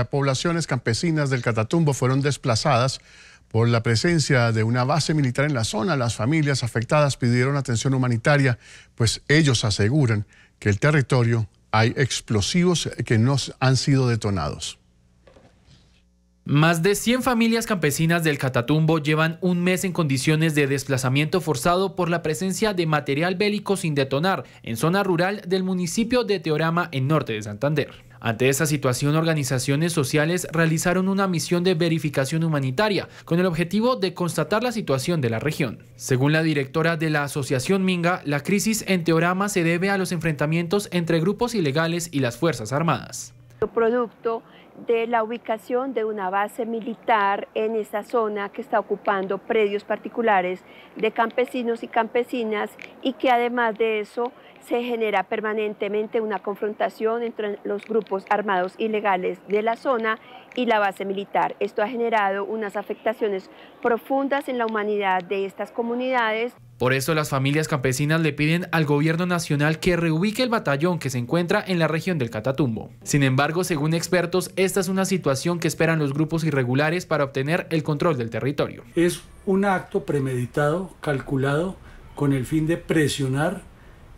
Eh, poblaciones campesinas del Catatumbo fueron desplazadas por la presencia de una base militar en la zona. Las familias afectadas pidieron atención humanitaria, pues ellos aseguran que el territorio hay explosivos que no han sido detonados. Más de 100 familias campesinas del Catatumbo llevan un mes en condiciones de desplazamiento forzado por la presencia de material bélico sin detonar en zona rural del municipio de Teorama en norte de Santander. Ante esta situación, organizaciones sociales realizaron una misión de verificación humanitaria con el objetivo de constatar la situación de la región. Según la directora de la Asociación Minga, la crisis en Teorama se debe a los enfrentamientos entre grupos ilegales y las Fuerzas Armadas producto de la ubicación de una base militar en esa zona que está ocupando predios particulares de campesinos y campesinas y que además de eso se genera permanentemente una confrontación entre los grupos armados ilegales de la zona y la base militar. Esto ha generado unas afectaciones profundas en la humanidad de estas comunidades. Por eso las familias campesinas le piden al gobierno nacional que reubique el batallón que se encuentra en la región del Catatumbo. Sin embargo, según expertos, esta es una situación que esperan los grupos irregulares para obtener el control del territorio. Es un acto premeditado, calculado, con el fin de presionar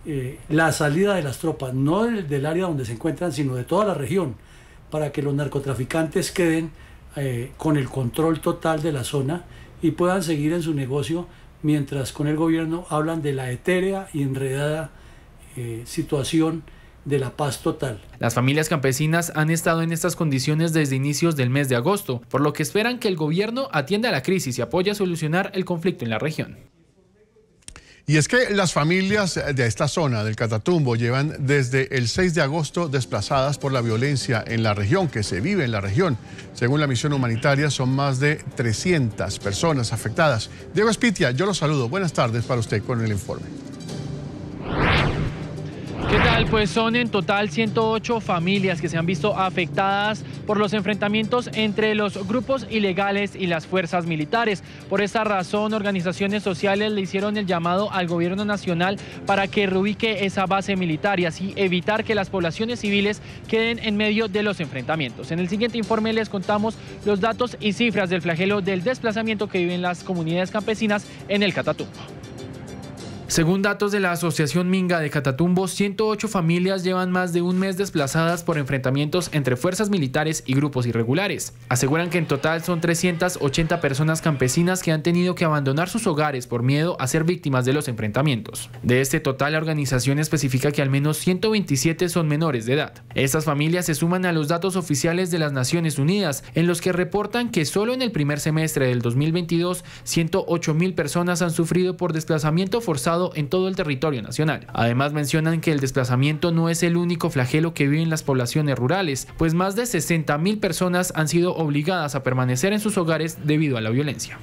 eh, la salida de las tropas, no del, área donde se encuentran, sino de toda la región, para que los narcotraficantes queden eh, con el control total de la zona y puedan seguir en su negocio mientras con el gobierno hablan de la etérea y enredada eh, situación de la paz total. Las familias campesinas han estado en estas condiciones desde inicios del mes de agosto, por lo que esperan que el gobierno atienda la crisis y apoye a solucionar el conflicto en la región. Y es que las familias de esta zona del Catatumbo llevan desde el 6 de agosto desplazadas por la violencia en la región, que se vive en la región. Según la misión humanitaria, son más de 300 personas afectadas. Diego Espitia, yo los saludo. Buenas tardes para usted con el informe pues son en total 108 familias que se han visto afectadas por los enfrentamientos entre los grupos ilegales y las fuerzas militares. Por esta razón, organizaciones sociales le hicieron el llamado al gobierno nacional para que reubique esa base militar y así evitar que las poblaciones civiles queden en medio de los enfrentamientos. En el siguiente informe les contamos los datos y cifras del flagelo del desplazamiento que viven las comunidades campesinas en el Catatumbo. Según datos de la Asociación Minga de Catatumbo, 108 familias llevan más de un mes desplazadas por enfrentamientos entre fuerzas militares y grupos irregulares. Aseguran que en total son 380 personas campesinas que han tenido que abandonar sus hogares por miedo a ser víctimas de los enfrentamientos. De este total, la organización especifica que al menos 127 son menores de edad. Estas familias se suman a los datos oficiales de las Naciones Unidas, en los que reportan que solo en el primer semestre del 2022, 108 mil personas han sufrido por desplazamiento forzado en todo el territorio nacional. Además mencionan que el desplazamiento no es el único flagelo que viven las poblaciones rurales, pues más de 60.000 personas han sido obligadas a permanecer en sus hogares debido a la violencia.